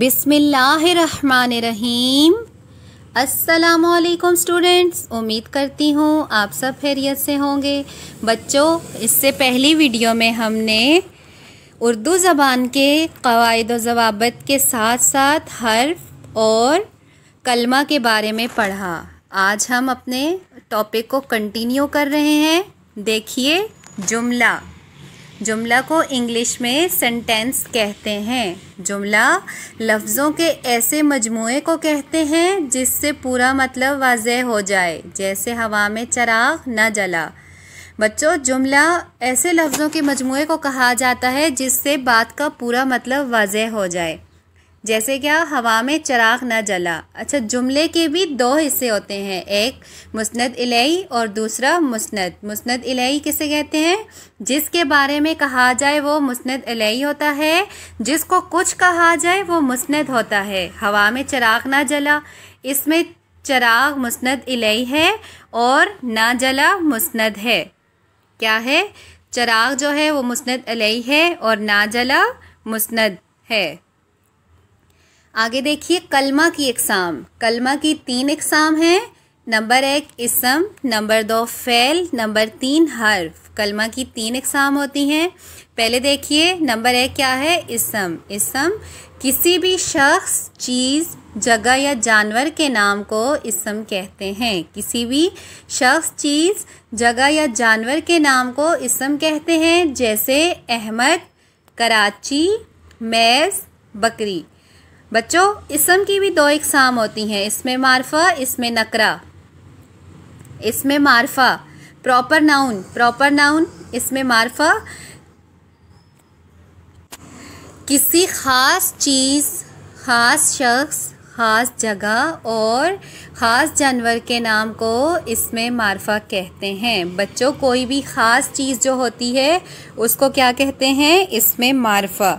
बिसमीम अस्सलाम स्टूडेंट्स उम्मीद करती हूँ आप सब खैरियत से होंगे बच्चों इससे पहली वीडियो में हमने उर्दू ज़बान के कवायद जवाबत के साथ साथ हर्फ और कलमा के बारे में पढ़ा आज हम अपने टॉपिक को कंटिन्यू कर रहे हैं देखिए जुमला जुमला को इंग्लिश में सेंटेंस कहते हैं जुमला लफ्ज़ों के ऐसे मजमू को कहते हैं जिससे पूरा मतलब वाज हो जाए जैसे हवा में चराग न जला बच्चों जुमला ऐसे लफ्ज़ों के मजमू को कहा जाता है जिससे बात का पूरा मतलब वाज हो जाए जैसे क्या हवा में चराग न जला अच्छा जुमले के भी दो हिस्से होते हैं एक मुस्ंद इलई और दूसरा मुस्ंद मुस्ंद इलई किसे कहते हैं जिसके बारे में कहा जाए वो मुस्ंद इलई होता है जिसको कुछ कहा जाए वो मुस्ंद होता है हवा में चराग ना जला इसमें चराग मुस्ंद इलई है और ना जला मुस्ंद है क्या है चराग जो है वो मुस्ंद इलई है और ना जला मुस्ंद है आगे देखिए कलमा की इकसाम कलमा की तीन इकसाम हैं नंबर एक इसम नंबर दो फ़ैल नंबर तीन हर्फ कलमा की तीन इकसाम होती हैं पहले देखिए नंबर एक क्या है इसम इसम किसी भी शख्स चीज़ जगह या जानवर के नाम को इसम कहते हैं किसी भी शख्स चीज़ जगह या जानवर के नाम को इसम कहते हैं जैसे अहमद कराची मैज़ बकरी बच्चों इसम की भी दो इकसाम होती हैं इसमें मारफा इसमें नकरा इसमें मारफा प्रॉपर नाउन प्रॉपर नाउन इसमें मारफा किसी ख़ास चीज़ ख़ास शख्स ख़ास जगह और ख़ास जानवर के नाम को इसमें मारफा कहते हैं बच्चों कोई भी ख़ास चीज़ जो होती है उसको क्या कहते हैं इसमें मारफा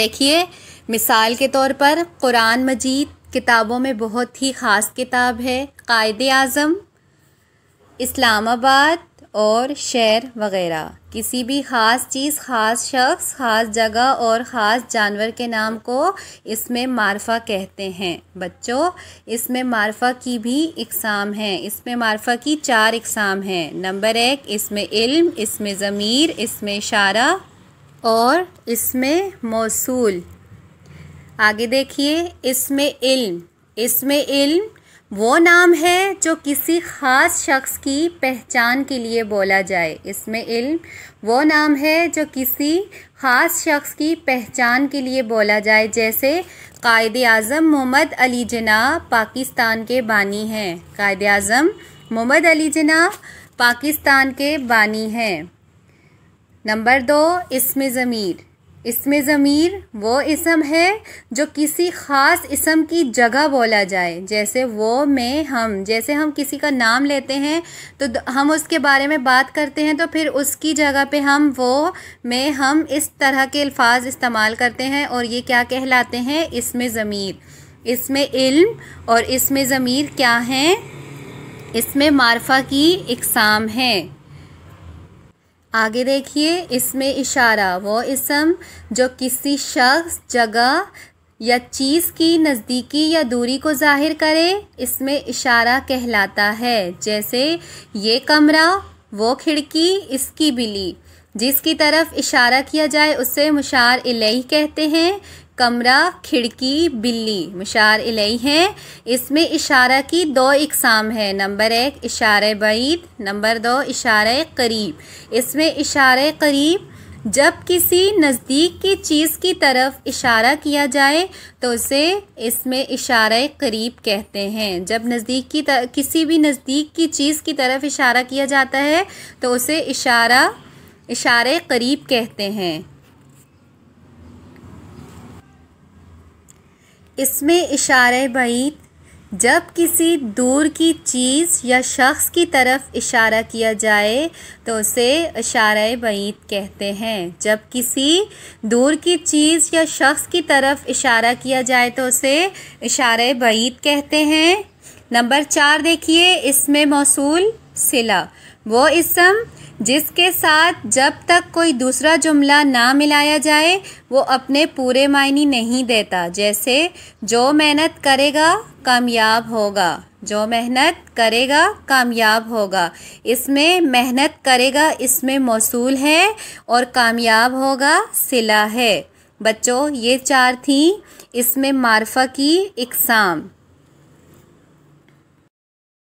देखिए मिसाल के तौर पर कुरान मजीद किताबों में बहुत ही ख़ास किताब है कायद आज़म इस्लामाबाद और शहर वगैरह किसी भी ख़ास चीज़ ख़ास शख्स ख़ास जगह और ख़ास जानवर के नाम को इसमें मारफा कहते हैं बच्चों इसमें मारफा की भी इकसाम हैं इसमें मारफा की चार इकसाम हैं नंबर एक इसमें इल्म इसमें ज़मीर इसमें इशारा और इसमें मौसू आगे देखिए इसमें इल्म इसमें इल्म वो नाम है जो किसी ख़ास शख्स की पहचान के लिए बोला जाए इसमें इल्म वो नाम है जो किसी ख़ास शख्स की पहचान के लिए बोला जाए जैसे कायद अज़म मोहम्मद अली जना पाकिस्तान के बानी हैं कायद अज़म मोहम्मद अली जना पाकिस्तान के बानी हैं नंबर दो इसमें ज़मीर इसमें ज़मीर वो इसम है जो किसी ख़ास इसम की जगह बोला जाए जैसे वो में हम जैसे हम किसी का नाम लेते हैं तो हम उसके बारे में बात करते हैं तो फिर उसकी जगह पे हम वो में हम इस तरह के अल्फाज इस्तेमाल करते हैं और ये क्या कहलाते हैं इसमें ज़मीर इसमें इल्म और इसमें ज़मीर क्या हैं इसमें मारफा की इकसाम हैं आगे देखिए इसमें इशारा वो इसम जो किसी शख्स जगह या चीज़ की नज़दीकी या दूरी को जाहिर करे इसमें इशारा कहलाता है जैसे ये कमरा वो खिड़की इसकी बिली जिसकी तरफ इशारा किया जाए उसे मुशार इलेही कहते हैं कमरा खिड़की बिल्ली मुशार इलई है इसमें इशारा की दो इकसाम है नंबर एक इशारे बैद नंबर दो इशारे करीब इसमें इशारे करीब जब किसी नज़दीक की चीज़ की तरफ इशारा किया जाए तो उसे इसमें इशारे करीब कहते हैं जब नज़दीक की तर, किसी भी नज़दीक की चीज़ की तरफ इशारा किया जाता है तो उसे इशारा इशारे करीब कहते हैं इसमें इशारे बईत जब किसी दूर की चीज़ या शख्स की तरफ इशारा किया जाए तो उसे इशारा बईत कहते हैं जब किसी दूर की चीज़ या शख्स की तरफ इशारा किया जाए तो उसे इशारा बईत कहते हैं नंबर चार देखिए इसमें मौसूल सिला वो इसम जिसके साथ जब तक कोई दूसरा जुमला ना मिलाया जाए वो अपने पूरे मायने नहीं देता जैसे जो मेहनत करेगा कामयाब होगा जो मेहनत करेगा कामयाब होगा इसमें मेहनत करेगा इसमें मौसूल है और कामयाब होगा सिला है बच्चों ये चार थी इसमें मार्फा की इकसाम